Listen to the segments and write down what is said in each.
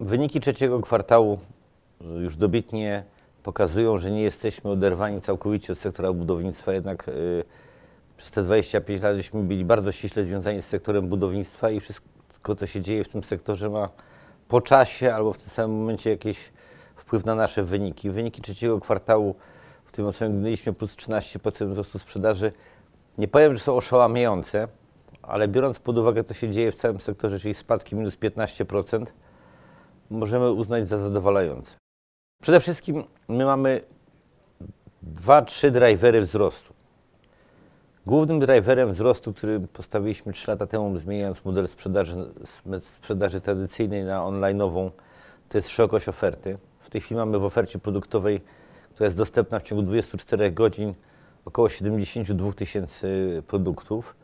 Wyniki trzeciego kwartału y, już dobitnie pokazują, że nie jesteśmy oderwani całkowicie od sektora budownictwa, jednak y, przez te 25 lat żeśmy byli bardzo ściśle związani z sektorem budownictwa i wszystko, co się dzieje w tym sektorze ma po czasie albo w tym samym momencie jakiś wpływ na nasze wyniki. Wyniki trzeciego kwartału, w tym osiągnęliśmy plus 13% wzrostu sprzedaży, nie powiem, że są oszałamiające, ale biorąc pod uwagę, co się dzieje w całym sektorze, czyli spadki minus 15%, możemy uznać za zadowalające. Przede wszystkim my mamy dwa, trzy drivery wzrostu. Głównym driverem wzrostu, który postawiliśmy 3 lata temu, zmieniając model sprzedaży, sprzedaży tradycyjnej na online'ową, to jest szerokość oferty. W tej chwili mamy w ofercie produktowej, która jest dostępna w ciągu 24 godzin, około 72 tysięcy produktów.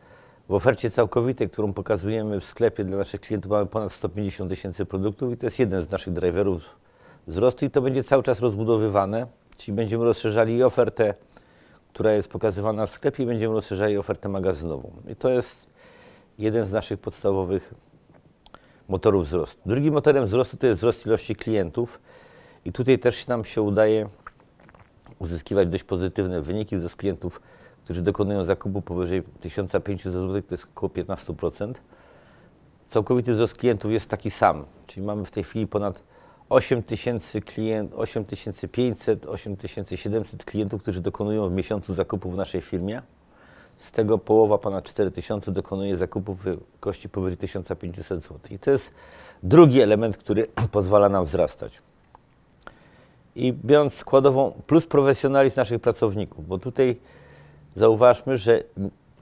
W ofercie całkowitej, którą pokazujemy w sklepie dla naszych klientów, mamy ponad 150 tysięcy produktów i to jest jeden z naszych driverów wzrostu i to będzie cały czas rozbudowywane, czyli będziemy rozszerzali ofertę, która jest pokazywana w sklepie i będziemy rozszerzali ofertę magazynową. I to jest jeden z naszych podstawowych motorów wzrostu. Drugim motorem wzrostu to jest wzrost ilości klientów i tutaj też nam się udaje uzyskiwać dość pozytywne wyniki. Wzrost klientów którzy dokonują zakupu powyżej 1500 zł, to jest około 15%. Całkowity wzrost klientów jest taki sam, czyli mamy w tej chwili ponad 8000 klient, 8500, 8700 klientów, którzy dokonują w miesiącu zakupów w naszej firmie. Z tego połowa ponad 4000 dokonuje zakupów wysokości powyżej 1500 zł. I to jest drugi element, który pozwala nam wzrastać. I biorąc składową plus profesjonalizm naszych pracowników, bo tutaj Zauważmy, że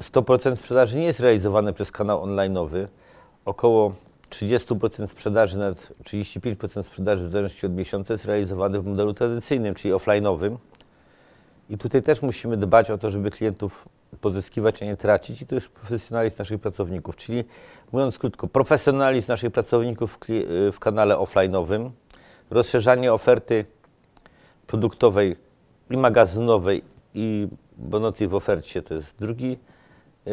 100% sprzedaży nie jest realizowane przez kanał online'owy. Około 30% sprzedaży, nawet 35% sprzedaży w zależności od miesiąca jest realizowane w modelu tradycyjnym, czyli offline'owym. I tutaj też musimy dbać o to, żeby klientów pozyskiwać, a nie tracić. I to jest profesjonalizm naszych pracowników, czyli mówiąc krótko, profesjonalizm naszych pracowników w, kanale offline'owym, rozszerzanie oferty produktowej i magazynowej i Bonocki w ofercie to jest drugi y,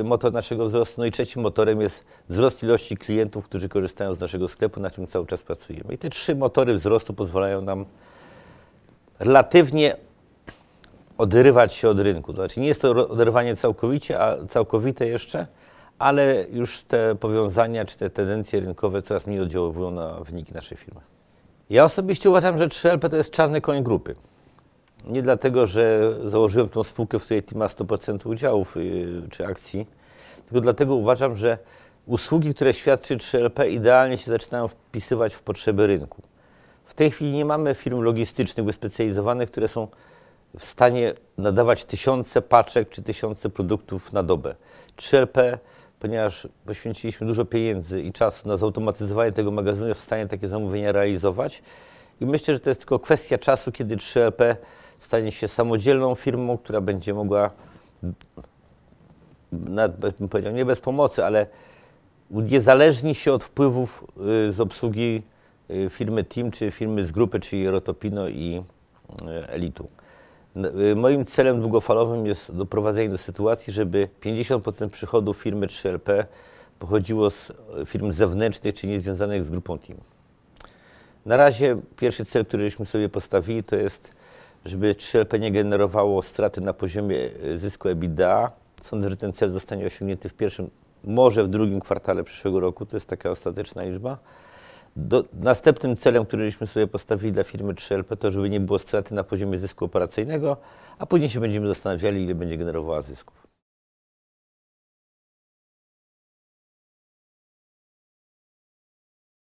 y, motor naszego wzrostu. No i trzecim motorem jest wzrost ilości klientów, którzy korzystają z naszego sklepu, na czym cały czas pracujemy. I te trzy motory wzrostu pozwalają nam relatywnie odrywać się od rynku. To znaczy nie jest to oderwanie całkowicie, a całkowite jeszcze, ale już te powiązania czy te tendencje rynkowe coraz mniej oddziaływują na wyniki naszej firmy. Ja osobiście uważam, że 3LP to jest czarny koń grupy nie dlatego, że założyłem tą spółkę, w której ty ma 100% udziałów y, czy akcji, tylko dlatego uważam, że usługi, które świadczy 3LP idealnie się zaczynają wpisywać w potrzeby rynku. W tej chwili nie mamy firm logistycznych, wyspecjalizowanych, które są w stanie nadawać tysiące paczek czy tysiące produktów na dobę. 3LP, ponieważ poświęciliśmy dużo pieniędzy i czasu na zautomatyzowanie tego magazynu, jest w stanie takie zamówienia realizować. I myślę, że to jest tylko kwestia czasu, kiedy 3LP stanie się samodzielną firmą, która będzie mogła, nawet bym powiedział, nie bez pomocy, ale niezależni się od wpływów y, z obsługi y, firmy Team, czy firmy z grupy, czyli Rotopino i y, Elitu. Moim celem długofalowym jest doprowadzenie do sytuacji, żeby 50% przychodów firmy 3LP pochodziło z firm zewnętrznych, czy niezwiązanych z grupą Team. Na razie pierwszy cel, któryśmy sobie postawili, to jest żeby 3LP nie generowało straty na poziomie e, zysku EBITDA. Sądzę, że ten cel zostanie osiągnięty w pierwszym, może w drugim kwartale przyszłego roku. To jest taka ostateczna liczba. Do, następnym celem, któryśmy sobie postawili dla firmy 3LP, to żeby nie było straty na poziomie zysku operacyjnego, a później się będziemy zastanawiali, ile będzie generowała zysków.